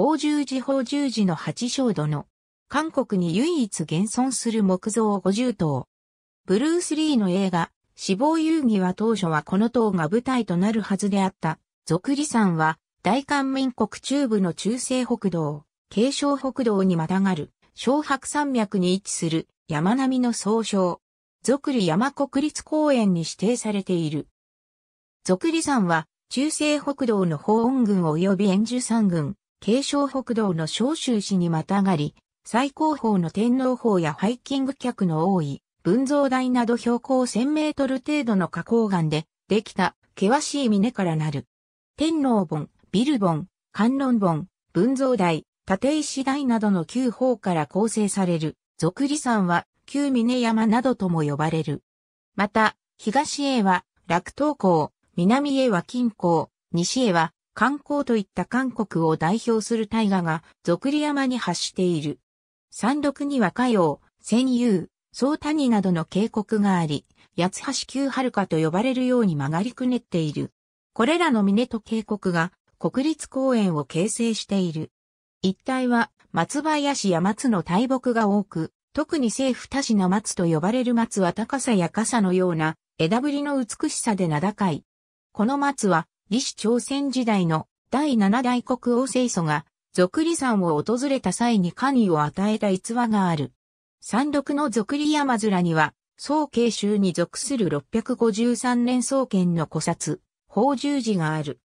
法十字法十字の八章殿。韓国に唯一現存する木造五十棟。ブルース・リーの映画、死亡遊戯は当初はこの塔が舞台となるはずであった。俗里山は、大韓民国中部の中西北道、京昌北道にまたがる、小白山脈に位置する山並みの総称。俗里山国立公園に指定されている。俗里山は、中西北道の法恩軍及び円樹山軍、京商北道の湘州市にまたがり、最高峰の天皇峰やハイキング客の多い、文蔵台など標高1000メートル程度の花崗岩で、できた、険しい峰からなる。天皇本、ビル本、観音本、文蔵台、立石台などの旧峰から構成される、俗里山は、旧峰山などとも呼ばれる。また、東へは、楽東港、南へは近港、西へは、観光といった韓国を代表する大河が、俗里山に発している。山麓には海洋、仙遊、総谷などの渓谷があり、八橋旧遥かと呼ばれるように曲がりくねっている。これらの峰と渓谷が国立公園を形成している。一帯は松林や松の大木が多く、特に政府多市の松と呼ばれる松は高さや傘のような枝ぶりの美しさで名高い。この松は李氏朝鮮時代の第七代国王聖祖が、俗里山を訪れた際に官位を与えた逸話がある。山麓の俗里山面には、総慶州に属する653年総研の古刹、宝十寺がある。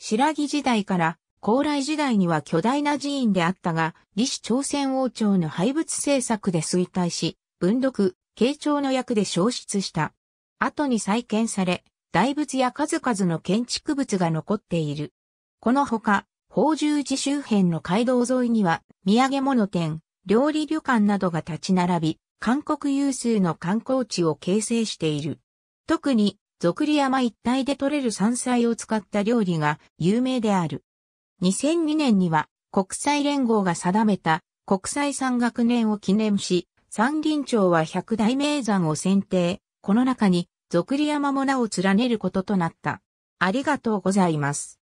白木時代から高麗時代には巨大な寺院であったが、李氏朝鮮王朝の廃物政策で衰退し、文読、慶長の役で消失した。後に再建され、大仏や数々の建築物が残っている。このほか、宝珠寺周辺の街道沿いには、土産物店、料理旅館などが立ち並び、韓国有数の観光地を形成している。特に、俗里山一帯で採れる山菜を使った料理が有名である。2002年には国際連合が定めた国際山岳年を記念し、山林町は100大名山を選定。この中に俗利山も名を連ねることとなった。ありがとうございます。